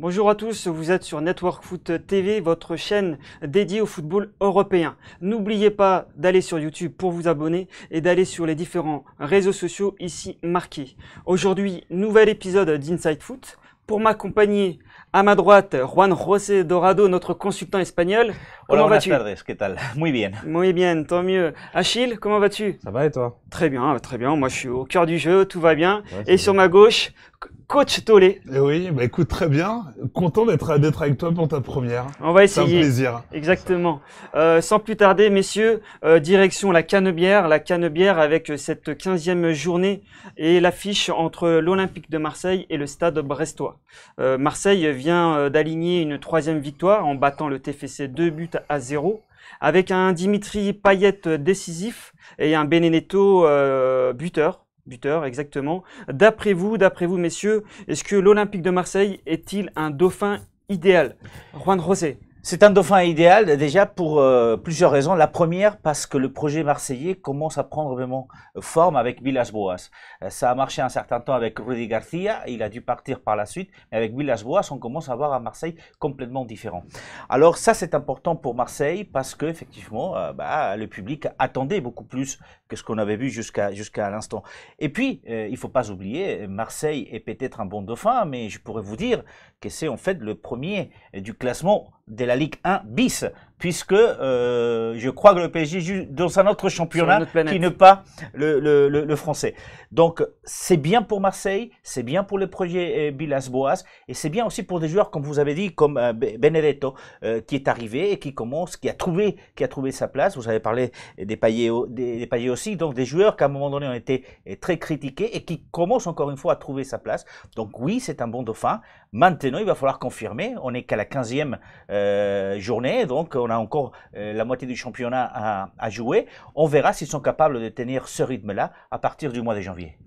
Bonjour à tous, vous êtes sur Network Foot TV, votre chaîne dédiée au football européen. N'oubliez pas d'aller sur YouTube pour vous abonner et d'aller sur les différents réseaux sociaux ici marqués. Aujourd'hui, nouvel épisode d'Inside Foot. Pour m'accompagner, à ma droite, Juan José Dorado, notre consultant espagnol. Comment Hola, buenas tal? Muy bien. Muy bien, tant mieux. Achille, comment vas-tu Ça va et toi Très bien, très bien. Moi, je suis au cœur du jeu, tout va bien. et sur ma gauche, coach Tolé. Eh oui, bah écoute, très bien. Content d'être avec toi pour ta première. On va essayer. Exactement. Euh, sans plus tarder, messieurs, euh, direction la Canebière. La Canebière avec cette 15e journée et l'affiche entre l'Olympique de Marseille et le Stade Brestois. Euh, Marseille vient d'aligner une troisième victoire en battant le TFC 2 buts à 0 avec un Dimitri Payet décisif et un Benedetto buteur buteur, exactement. D'après vous, d'après vous, messieurs, est-ce que l'Olympique de Marseille est-il un dauphin idéal Juan José c'est un dauphin idéal déjà pour euh, plusieurs raisons. La première, parce que le projet marseillais commence à prendre vraiment euh, forme avec Villas Boas. Euh, ça a marché un certain temps avec Rudy Garcia, il a dû partir par la suite, mais avec Villas Boas, on commence à voir un Marseille complètement différent. Alors ça, c'est important pour Marseille parce que effectivement, bah, le public attendait beaucoup plus que ce qu'on avait vu jusqu'à jusqu'à l'instant. Et puis, il faut pas oublier, Marseille est peut-être un bon dauphin, mais je pourrais vous dire c'est en fait le premier du classement de la Ligue 1 bis puisque euh, je crois que le PSG dans un autre championnat qui n'est pas le, le, le, français. Donc c'est bien pour Marseille, c'est bien pour le projet Bilas euh, Boas, et c'est bien aussi pour des joueurs, comme vous avez dit, comme euh, Benedetto, qui est arrivé et qui commence, qui a trouvé, qui a trouvé sa place. Vous avez parlé des paillets des, aussi, donc des joueurs qui à un moment donné ont été très critiqués et qui commencent encore une fois à trouver sa place. Donc oui, c'est un bon dauphin. Maintenant, il va falloir confirmer. On n'est qu'à la 15e journée, donc on a encore euh, la moitié du championnat à, jouer. On verra s'ils sont capables de tenir ce rythme-là à partir du mois de janvier.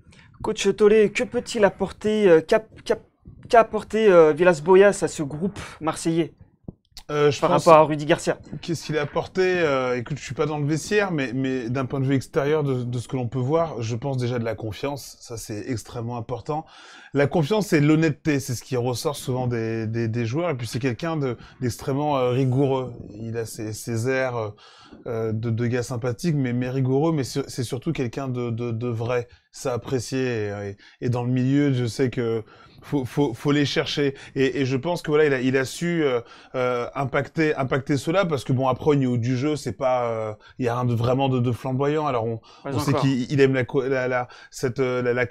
Coach Tolé, que peut-il apporter, euh, qu'a apporté euh, Villas-Boyas à ce groupe marseillais euh, je Par rapport à Rudy Garcia. Qu'est-ce qu'il a apporté euh, Écoute, je suis pas dans le vestiaire, mais, mais d'un point de vue extérieur de, de ce que l'on peut voir, je pense déjà de la confiance. Ça, c'est extrêmement important. La confiance et l'honnêteté, c'est ce qui ressort souvent des, des, des joueurs. Et puis, c'est quelqu'un d'extrêmement euh, rigoureux. Il a ses, ses airs euh, euh de, de, gars sympathique, mais, mais rigoureux. Mais c'est surtout quelqu'un de, de, vrai. Ça apprécié. et, et dans le milieu, je sais que faut, faut, faut les chercher. Et, et, je pense que voilà, il a, il a su euh, euh impacter, impacter cela parce que bon, après au niveau du jeu, c'est pas, euh, il y a rien de vraiment de, flamboyant. Alors on, on sait qu'il aime la, la, cette euh, la,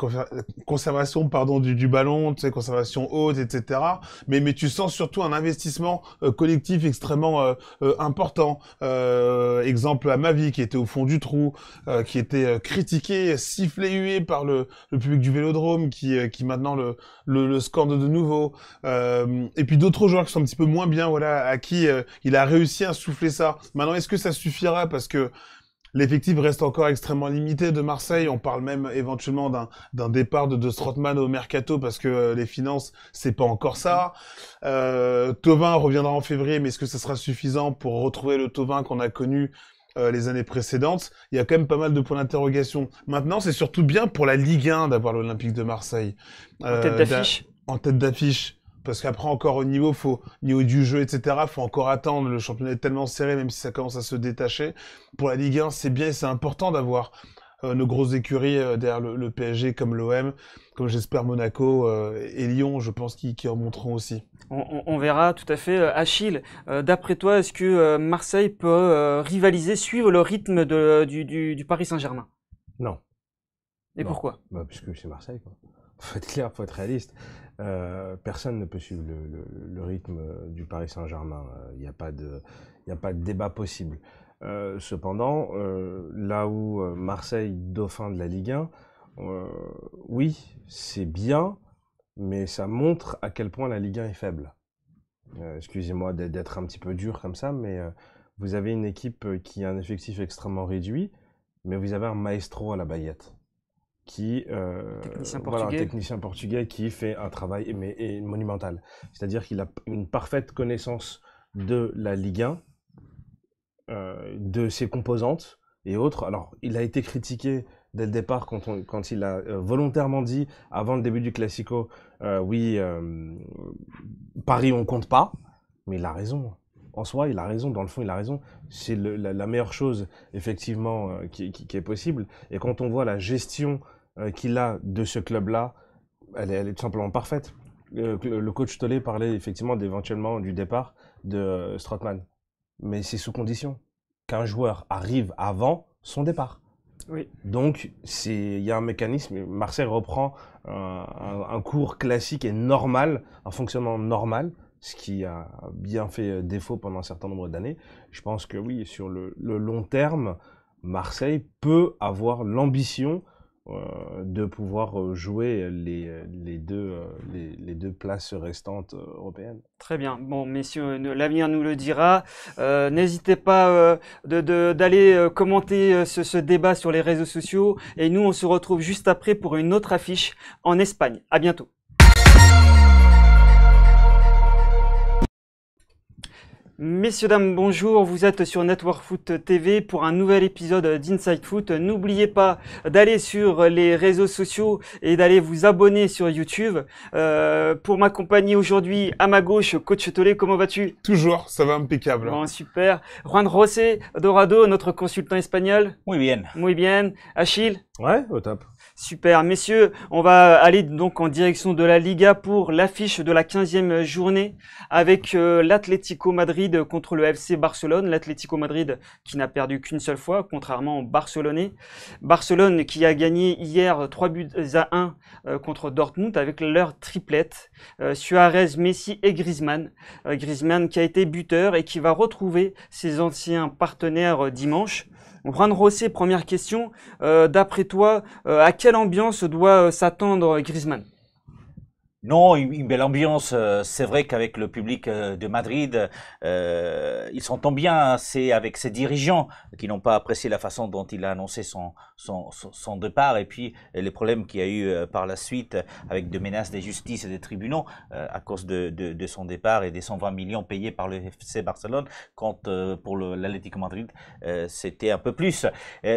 conservation pardon du, du ballon, tu sais, conservation haute, etc. Mais mais tu sens surtout un investissement collectif extrêmement important. exemple à Mavi qui était au fond du trou, qui était critiqué, sifflé, hué par le, le public du Vélodrome, qui qui maintenant le, le le, score de, nouveau. Euh, et puis d'autres joueurs qui sont un petit peu moins bien, voilà, à qui euh, il a réussi à souffler ça. Maintenant, est-ce que ça suffira Parce que l'effectif reste encore extrêmement limité de Marseille. On parle même éventuellement d'un départ de, de au mercato parce que euh, les finances, c'est pas encore ça. Euh, Tovin reviendra en février, mais est-ce que ça sera suffisant pour retrouver le Tovin qu'on a connu euh, les années précédentes, il y a quand même pas mal de points d'interrogation. Maintenant, c'est surtout bien pour la Ligue 1 d'avoir l'Olympique de Marseille. en tête euh, d'affiche. En tête d'affiche. Parce qu'après, encore au niveau, faut, niveau du jeu, etc., faut encore attendre. Le championnat est tellement serré, même si ça commence à se détacher. Pour la Ligue 1, c'est bien et c'est important d'avoir euh, nos grosses écuries derrière le PSG comme l'OM comme j'espère Monaco euh, et Lyon, je pense qu'ils remonteront aussi. On, verra tout à fait. Euh, Achille, euh, d'après toi, est-ce que Marseille peut rivaliser, suivre le rythme du, Paris Saint-Germain Non. Et pourquoi bah, Parce que c'est Marseille. Quoi. Faut être clair, faut être réaliste. personne ne peut suivre le, rythme du Paris Saint-Germain. Il n'y a, pas de, a pas de débat possible. cependant, là où Marseille, dauphin de la Ligue 1, euh, oui, c'est bien, mais ça montre à quel point la Ligue 1 est faible. Euh, excusez-moi d'être un petit peu dur comme ça, mais euh, vous avez une équipe qui a un effectif extrêmement réduit, mais vous avez un maestro à la baillette. Qui, Un technicien portugais qui fait un travail mais, monumental. C'est-à-dire qu'il a une parfaite connaissance de la Ligue 1, de ses composantes et autres. Alors, il a été critiqué dès le départ quand, il a euh, volontairement dit avant le début du Classico, euh, oui, euh, Paris on compte pas, mais il a raison. En soi, il a raison, dans le fond, il a raison. C'est la, meilleure chose, effectivement, qui, est possible. Et quand on voit la gestion qu'il a de ce club-là, elle, est, tout simplement parfaite. Le, coach Tollet parlait effectivement d'éventuellement du départ de Strottmann. Mais c'est sous condition qu'un joueur arrive avant son départ. Donc, il y a un mécanisme. Marseille reprend un, cours classique et normal, un fonctionnement normal, ce qui a bien fait euh, défaut pendant un certain nombre d'années. Je pense que oui, sur le long terme, Marseille peut avoir l'ambition euh, de pouvoir euh, jouer les, deux, euh, les, deux, places restantes européennes. Très bien. Bon, messieurs, l'avenir nous le dira. N'hésitez pas d'aller commenter ce, ce, débat sur les réseaux sociaux. Et nous, on se retrouve juste après pour une autre affiche en Espagne. À bientôt. Messieurs, dames, bonjour, vous êtes sur Network Foot TV pour un nouvel épisode d'Inside Foot. N'oubliez pas d'aller sur les réseaux sociaux et d'aller vous abonner sur YouTube. Euh, pour m'accompagner aujourd'hui, à ma gauche, Coach Tolé, comment vas-tu Toujours, ça va impeccable. Bon, super. Juan José Dorado, notre consultant espagnol. Muy bien. Muy bien. Achille Ouais, au top. Super, messieurs, on va euh, aller donc en direction de la Liga pour l'affiche de la 15e journée avec euh, l'Atlético Madrid contre le FC Barcelone. L'Atlético Madrid qui n'a perdu qu'une seule fois, contrairement au Barcelonais. Barcelone qui a gagné hier 3 buts à 1 euh, contre Dortmund avec leur triplette. Suarez, Messi et Griezmann. Griezmann qui a été buteur et qui va retrouver ses anciens partenaires dimanche. Juan Rossi, première question. Euh, d'après toi, euh, à quelle ambiance doit euh, s'attendre Griezmann non, une belle ambiance. Euh, c'est vrai qu'avec le public euh, de Madrid, il euh, ils s'entendent bien. Hein, c'est avec ses dirigeants qui n'ont pas apprécié la façon dont il a annoncé son, son, départ et puis les problèmes qu'il y a eu par la suite avec des menaces des justices et des tribunaux à cause de, son départ et des 120 millions payés par le FC Barcelone quand pour l'Atlético Madrid c'était un peu plus.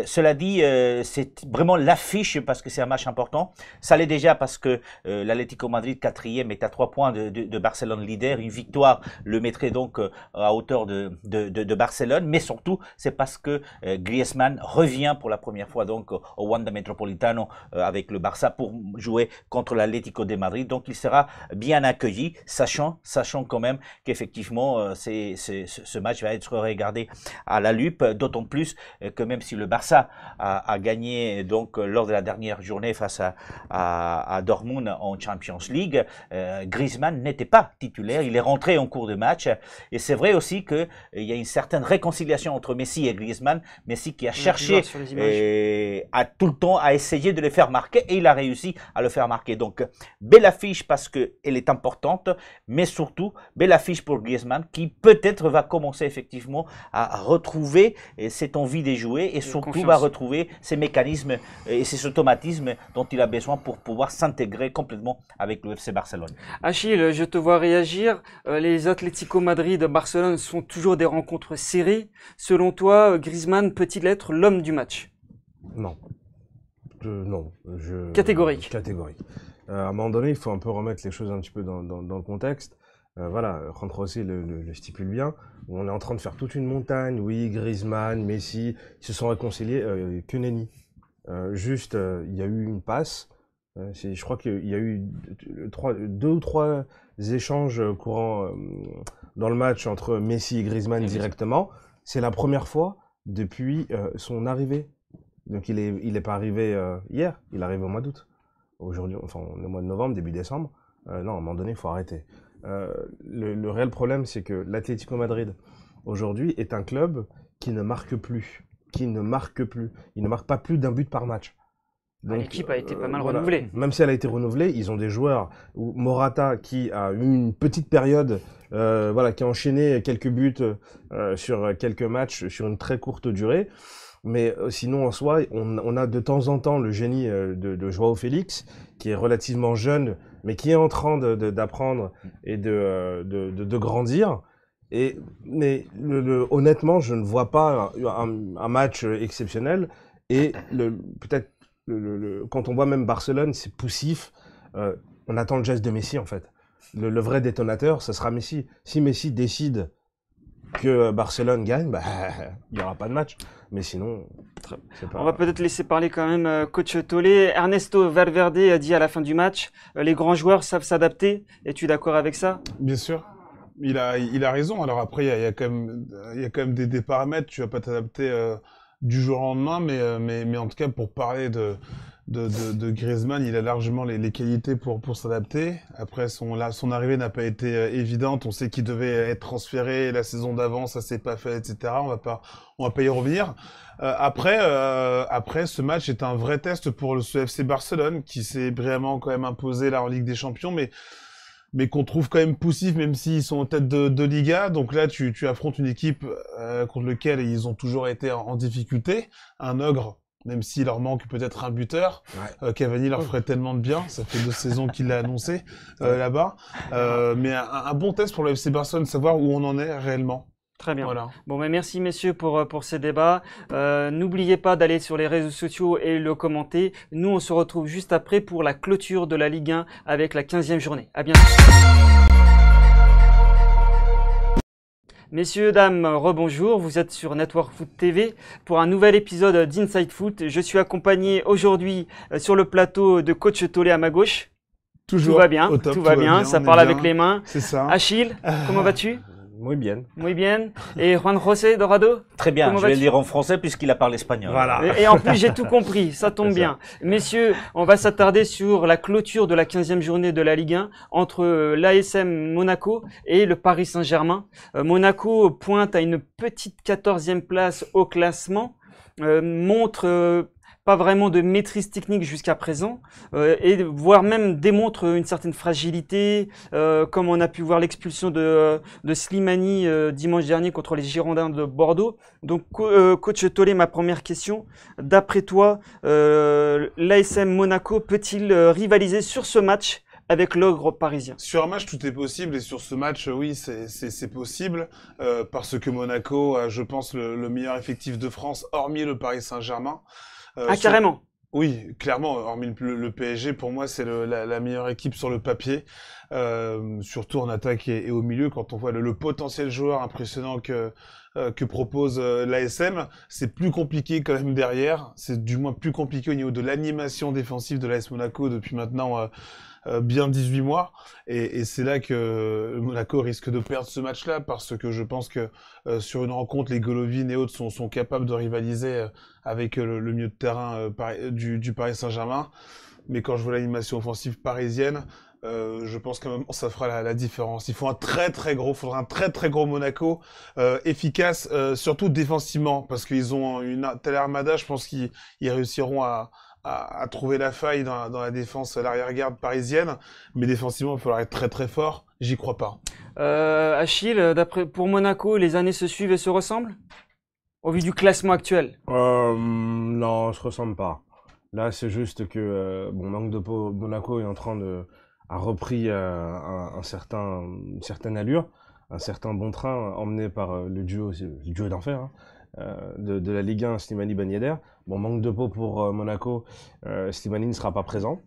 cela dit, c'est vraiment l'affiche parce que c'est un match important. Ça l'est déjà parce que l'Atlético Madrid quatrième est à trois points de, Barcelone leader. Une victoire le mettrait donc euh, à hauteur de, de Barcelone. Mais surtout, c'est parce que euh, Griezmann revient pour la première fois donc au Wanda Metropolitano euh, avec le Barça pour jouer contre l'Atlético de Madrid. Donc il sera bien accueilli, sachant, sachant quand même qu'effectivement c'est, ce match va être regardé à la lupe. D'autant plus que même si le Barça a, gagné donc lors de la dernière journée face à, à, à Dortmund en Champions League, euh, Griezmann n'était pas titulaire, il est rentré en cours de match. Et c'est vrai aussi qu'il euh, y a une certaine réconciliation entre Messi et Griezmann. Messi qui a cherché euh, à a tout le temps à essayer de le faire marquer et il a réussi à le faire marquer. Donc, belle affiche parce qu'elle est importante, mais surtout, belle affiche pour Griezmann qui peut-être va commencer effectivement à retrouver cette envie de jouer et surtout va retrouver ces mécanismes et ces automatismes dont il a besoin pour pouvoir s'intégrer complètement avec le c'est Barcelone. Achille, je te vois réagir. Euh, les Atlético Madrid Barcelone sont toujours des rencontres serrées. Selon toi, Griezmann peut-il être l'homme du match Non. non. catégorique. Catégorique. Euh, à un moment donné, il faut un peu remettre les choses un petit peu dans, le contexte. Euh, voilà, rentrer aussi le, stipule bien. On est en train de faire toute une montagne. Oui, Griezmann, Messi, ils se sont réconciliés. que nenni. juste, il y a eu une passe euh, je crois qu'il y a eu deux ou trois échanges courants euh, dans le match entre Messi et Griezmann directement. C'est la première fois depuis euh, son arrivée. Donc il n'est il pas arrivé hier, il arrive au mois d'août. Aujourd'hui, enfin le mois de novembre, début décembre. non, à un moment donné, il faut arrêter. le, le, réel problème, c'est que l'Atlético Madrid, aujourd'hui, est un club qui ne marque plus. Qui ne marque plus. Il ne marque pas plus d'un but par match. Ah, l'équipe a été pas euh, mal renouvelée. Même si elle a été renouvelée, ils ont des joueurs. Morata qui a eu une petite période euh, voilà, qui a enchaîné quelques buts euh, sur quelques matchs sur une très courte durée. Mais sinon, en soi, on, a de temps en temps le génie de, Joao Félix, qui est relativement jeune, mais qui est en train d'apprendre et de, de, grandir. Et, mais le, honnêtement, je ne vois pas un, un match exceptionnel. Et peut-être quand on voit même Barcelone, c'est poussif. Euh, on attend le geste de Messi, en fait. Le, vrai détonateur, ce sera Messi. Si Messi décide que Barcelone gagne, bah, il n'y aura pas de match. Mais sinon, pas... on va peut-être laisser parler quand même euh, coach Tolé. Ernesto Valverde a dit à la fin du match, euh, les grands joueurs savent s'adapter. Es-tu d'accord avec ça Bien sûr. Il a, il a raison. Alors après, il y a, quand même, il y a quand même des, paramètres. Tu vas pas t'adapter du jour au lendemain, mais, euh, mais, mais en tout cas, pour parler de, de, de, de Griezmann, il a largement les, les qualités pour, pour s'adapter. Après, son, là son arrivée n'a pas été euh, évidente. On sait qu'il devait être transféré la saison d'avant, ça s'est pas fait, etc. On va pas, on va pas y revenir. Euh, après, après, ce match est un vrai test pour le FC Barcelone, qui s'est vraiment quand même imposé là en Ligue des Champions, mais mais qu'on trouve quand même poussif, même s'ils sont en tête de, de Liga. Donc là, tu, affrontes une équipe euh, contre laquelle ils ont toujours été en, difficulté. Un ogre, même s'il leur manque peut-être un buteur. Euh, Cavani leur oh. ferait tellement de bien, ça fait deux saisons qu'il l'a annoncé euh, là-bas. mais un, bon test pour le FC Barcelone, savoir où on en est réellement. Très bien. Bon, mais merci messieurs pour, euh, pour ces débats. Euh, n'oubliez pas d'aller sur les réseaux sociaux et le commenter. Nous, on se retrouve juste après pour la clôture de la Ligue 1 avec la 15e journée. À bientôt. Messieurs, dames, rebonjour. Vous êtes sur Network Foot TV pour un nouvel épisode d'Inside Foot. Je suis accompagné aujourd'hui euh, sur le plateau de coach Tolé à ma gauche. Toujours. Tout va bien. tout, va, bien. Ça parle avec les mains. C'est ça. Achille, comment ah. vas-tu Muy bien. Muy bien. Et Juan José Dorado Très bien, je vais le dire en français puisqu'il a parlé espagnol. Voilà. Et, en plus, j'ai tout compris, ça tombe bien. Messieurs, on va s'attarder sur la clôture de la 15e journée de la Ligue 1 entre l'ASM Monaco et le Paris Saint-Germain. Euh, Monaco pointe à une petite 14e place au classement, euh, montre... Euh, pas vraiment de maîtrise technique jusqu'à présent, euh, et voire même démontre une certaine fragilité, euh, comme on a pu voir l'expulsion de, Slimani euh, dimanche dernier contre les Girondins de Bordeaux. Donc, coach Tolé, ma première question, d'après toi, l'ASM Monaco peut-il rivaliser sur ce match avec l'ogre parisien. Sur un match, tout est possible et sur ce match, oui, c'est possible parce que Monaco a, je pense, le, meilleur effectif de France, hormis le Paris Saint-Germain. Euh, ah, carrément oui, clairement, hormis le, PSG, pour moi, c'est la, meilleure équipe sur le papier, euh, surtout en attaque et, au milieu. Quand on voit le, potentiel joueur impressionnant que, euh, que propose l'ASM, c'est plus compliqué quand même derrière. C'est du moins plus compliqué au niveau de l'animation défensive de l'AS Monaco depuis maintenant euh, bien 18 mois. Et, et c'est là que euh, Monaco risque de perdre ce match-là parce que je pense que euh, sur une rencontre, les Golovin et autres sont, sont capables de rivaliser avec le, le, milieu de terrain du, du Paris Saint-Germain. Mais quand je vois l'animation offensive parisienne, euh, je pense qu'à un moment ça fera la, la, différence. Il faut un très très gros, faudra un très très gros Monaco euh, efficace, surtout défensivement, parce qu'ils ont une telle armada, je pense qu'ils réussiront à, à, trouver la faille dans la, défense la euh, l'arrière-garde parisienne. Mais défensivement, il va falloir être très très fort. J'y crois pas. Euh, Achille, euh, d'après pour Monaco, les années se suivent et se ressemblent au vu du classement actuel euh, Non, se ressemble pas. Là, c'est juste que bon, manque de Monaco est en train de a repris un, certain une certaine allure, un certain bon train emmené par le duo le duo d'enfer. Hein. Euh, de, la Ligue 1, Slimani Ben Bon, manque de peau pour euh, Monaco, euh, Slimani ne sera pas présent.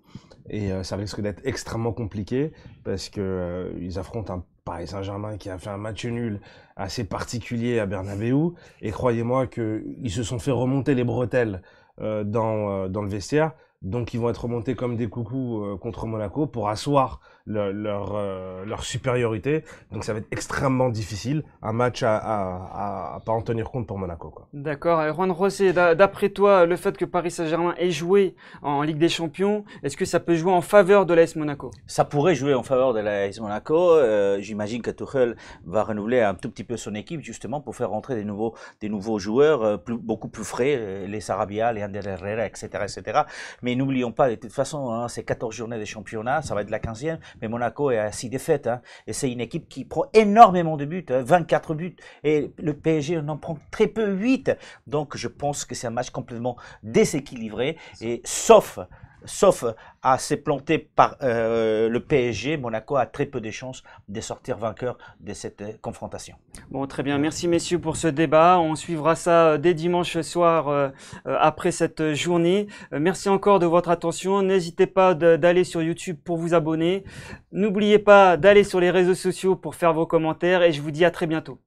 Et ça risque d'être extrêmement compliqué parce qu'ils ils affrontent un Paris Saint-Germain qui a fait un match nul assez particulier à Bernabeu. Et croyez-moi qu'ils se sont fait remonter les bretelles dans le vestiaire donc ils vont être remontés comme des coucous euh, contre Monaco pour asseoir leur, euh, leur, supériorité. Donc ça va être extrêmement difficile, un match à, à, pas en tenir compte pour Monaco. D'accord. Et Juan Rosé, d'après toi, le fait que Paris Saint-Germain ait joué en Ligue des Champions, est-ce que ça peut jouer en faveur de l'AS Monaco Ça pourrait jouer en faveur de l'AS Monaco. Euh, j'imagine que Tuchel va renouveler un tout petit peu son équipe justement pour faire rentrer des nouveaux, des nouveaux joueurs plus, beaucoup plus frais, les Sarabia, les Ander Herrera, etc., etc. Mais et n'oublions pas, de toute façon, hein, ces c'est 14 journées des championnats, ça va être la 15e, mais Monaco est à 6 défaites. Hein, et c'est une équipe qui prend énormément de buts, 24 hein, buts. Et le PSG en prend très peu, 8. Donc je pense que c'est un match complètement déséquilibré. Et sauf sauf à planté par euh, le PSG, Monaco a très peu de chances de sortir vainqueur de cette euh, confrontation. Bon, très bien. Merci messieurs pour ce débat. On suivra ça euh, dès dimanche soir après cette journée. Merci encore de votre attention. N'hésitez pas d'aller sur YouTube pour vous abonner. N'oubliez pas d'aller sur les réseaux sociaux pour faire vos commentaires et je vous dis à très bientôt.